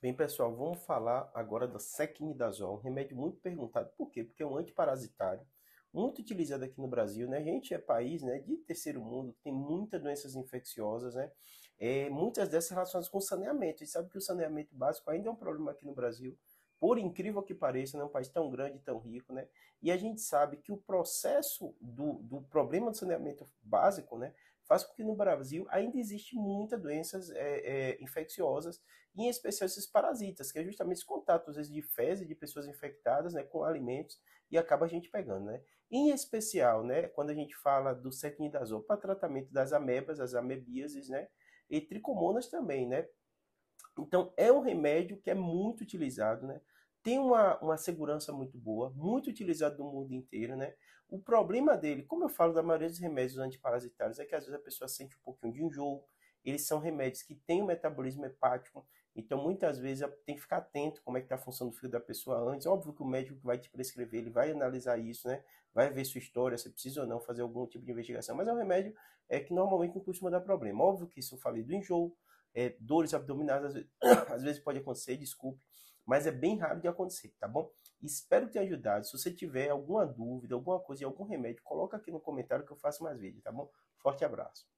Bem, pessoal, vamos falar agora da Secnidazol, um remédio muito perguntado. Por quê? Porque é um antiparasitário, muito utilizado aqui no Brasil, né? A gente é país né, de terceiro mundo, tem muitas doenças infecciosas, né? É, muitas dessas relacionadas com saneamento. E sabe que o saneamento básico ainda é um problema aqui no Brasil por incrível que pareça, né, um país tão grande, tão rico, né? E a gente sabe que o processo do, do problema do saneamento básico, né, faz com que no Brasil ainda existe muitas doenças é, é, infecciosas, em especial esses parasitas, que é justamente os contatos, às vezes, de fezes de pessoas infectadas, né, com alimentos, e acaba a gente pegando, né? Em especial, né, quando a gente fala do cetnidazol para tratamento das amebas, as amebíases, né, e tricomonas também, né? Então, é um remédio que é muito utilizado, né? Tem uma, uma segurança muito boa, muito utilizado no mundo inteiro, né? O problema dele, como eu falo da maioria dos remédios antiparasitários, é que às vezes a pessoa sente um pouquinho de enjoo. Eles são remédios que têm o um metabolismo hepático, então muitas vezes tem que ficar atento como é que está a função do fio da pessoa antes. Óbvio que o médico que vai te prescrever, ele vai analisar isso, né? Vai ver sua história, se precisa ou não fazer algum tipo de investigação. Mas é um remédio é, que normalmente não costuma dar problema. Óbvio que isso eu falei do enjoo, é, dores abdominais, às vezes, às vezes pode acontecer, desculpe, mas é bem raro de acontecer, tá bom? Espero ter ajudado. Se você tiver alguma dúvida, alguma coisa algum remédio, coloca aqui no comentário que eu faço mais vídeos tá bom? Forte abraço.